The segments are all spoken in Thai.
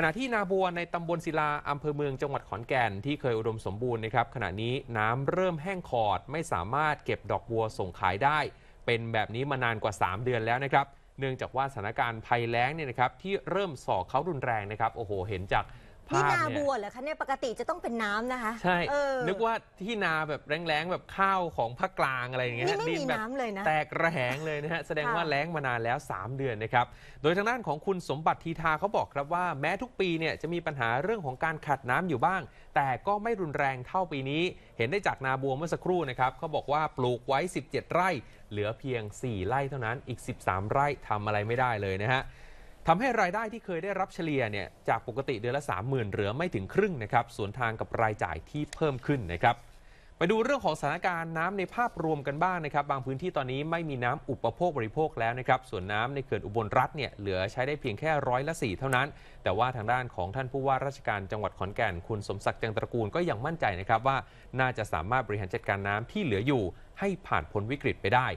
ขณะที่นาบัวในตำบลศิลาอำเภอเมืองจังหวัดขอนแก่นที่เคยอุดมสมบูรณ์นะครับขณะนี้น้ำเริ่มแห้งขอดไม่สามารถเก็บดอกบัวส่งขายได้ เป็นแบบนี้มานานกว่า 3 เดือนแล้วนะครับ เนื่องจากว่าสถานการณ์ภัยแล้งเนี่ยนะครับที่เริ่มส่อเขารุนแรงนะครับ โอ้โห เห็นจากภานี่ยนาบัวเหรอคะเนี่ยปกติจะต้องเป็นน้ำนะคะใช่เออนึกว่าที่นาแบบแรงๆแบบข้าวของภาคกลางอะไรอย่างเงี้ยนี่ไม่มีน้ำเลยนะ แตกระแหงเลยนะฮะ แสดงว่าแรงมานานแล้ว 3 เดือนนะครับ โดยทางด้านของคุณสมบัติทีทาเขาบอกครับว่า แม้ทุกปีเนี่ยจะมีปัญหาเรื่องของการขัดน้ำอยู่บ้าง แต่ก็ไม่รุนแรงเท่าปีนี้เห็นได้จากนาบัวเมื่อสักครู่นะครับเขาบอกว่าปลูกไว้ 17 ไร่เหลือเพียง 4 ไร่เท่านั้นอีก 13 ไร่ทำอะไรไม่ได้เลยนะฮะทำให้รายได้ที่เคยได้รับเฉลี่ยเนี่ยจากปกติเดือนละ 30,000 เหลือไม่ถึงครึ่งนะครับสวนทางกับรายจ่ายที่เพิ่มขึ้นนะครับ ไปดูเรื่องของสถานการณ์น้ำในภาพรวมกันบ้างนะครับ บางพื้นที่ตอนนี้ไม่มีน้ำอุปโภคบริโภคแล้วนะครับส่วนน้ำในเขื่อนอุบลรัฐเนี่ยเหลือใช้ได้เพียงแค่ร้อยละสี่เท่านั้น แต่ว่าทางด้านของท่านผู้ว่าราชการจังหวัดขอนแก่น คุณสมศักดิ์จังตระกูลก็ยังมั่นใจนะครับว่า น่าจะสามารถบริหารจัดการน้ำที่เหลืออยู่ให้ผ่านพ้นวิกฤตไปได้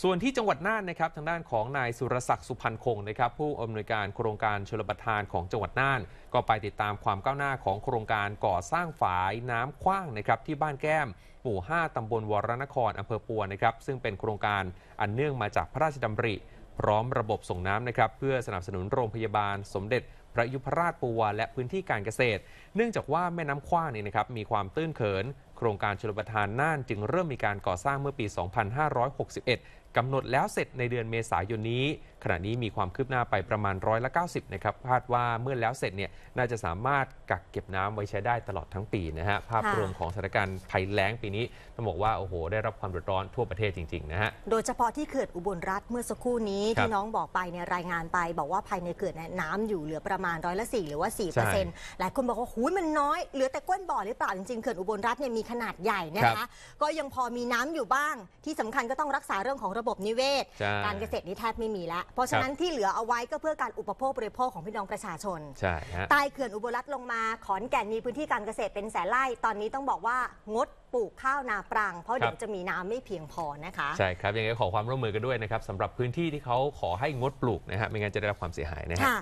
ส่วนที่จังหวัดน่านนะครับทางด้านของนายสุรศักดิ์สุพรรณคงนะครับผู้อำนวยการโครงการชลประทานของจังหวัดน่าน ก็ไปติดตามความก้าวหน้าของโครงการก่อสร้างฝายน้ำคว้างนะครับที่บ้านแก้มหมู่ 5ตำบลวรนครอำเภอปัวนะครับ ซึ่งเป็นโครงการอันเนื่องมาจากพระราชดำริ พร้อมระบบส่งน้ำนะครับเพื่อสนับสนุนโรงพยาบาลสมเด็จพระยุพราชปูวและพื้นที่การเกษตร เนื่องจากว่าแม่น้ำขว้างนี่นะครับ มีความตื้นเขิน โครงการชลประทานน่านจึงเริ่มมีการก่อสร้างเมื่อปี 2561 กำหนดแล้วเสร็จในเดือนเมษายนนี้ ขณะนี้มีความคืบหน้าไปประมาณร้อยละ90 นะครับ คาดว่าเมื่อแล้วเสร็จเนี่ยน่าจะสามารถกักเก็บน้ำไว้ใช้ได้ตลอดทั้งปีนะฮะ ภาพรวมของสถานการณ์ภัยแล้งปีนี้ต้องบอกว่าโอ้โหได้รับความเดือดร้อนทั่วประเทศจริงๆนะฮะ โดยเฉพาะที่เขื่อนอุบลรัฐเมื่อสักครู่นี้ที่น้องบอกไปเนี่ยรายงานไป บอกว่าภายในเขื่อนนน้ำอยู่เหลือประรมาณร้อยละสี่หรือว่าสี่เปอร์เซ็นต์หลายคนบอกว่าหูยมันน้อย เหลือแต่ก้นบ่อหรือเปล่า จริงๆเขื่อนอุบลรัฐเนี่ยมีขนาดใหญ่นะคะ ก็ยังพอมีน้ำอยู่บ้าง ที่สำคัญก็ต้องรักษาเรื่องของระบบนิเวศ การเกษตรนี่แทบไม่มีแล้ว เพราะฉะนั้นที่เหลือเอาไว้ก็เพื่อการอุปโภคบริโภคของพี่น้องประชาชนตชยใต้เขื่อนอุบลรัฐลงมาขอนแก่นมีพื้นที่การเกษตรเป็นแสนไร่ตอนนี้ต้องบอกว่างดปลูกข้าวนาปรังเพราะเดี๋ยวจะมีน้ำไม่เพียงพอนะคะใช่ครับยังไงขอความร่วมมือกันด้วยนะครับสำหรับพื้นที่ที่เขาขอให้งดปลูกนะฮะไม่งั้นจะได้รับความเสียหายนะฮะ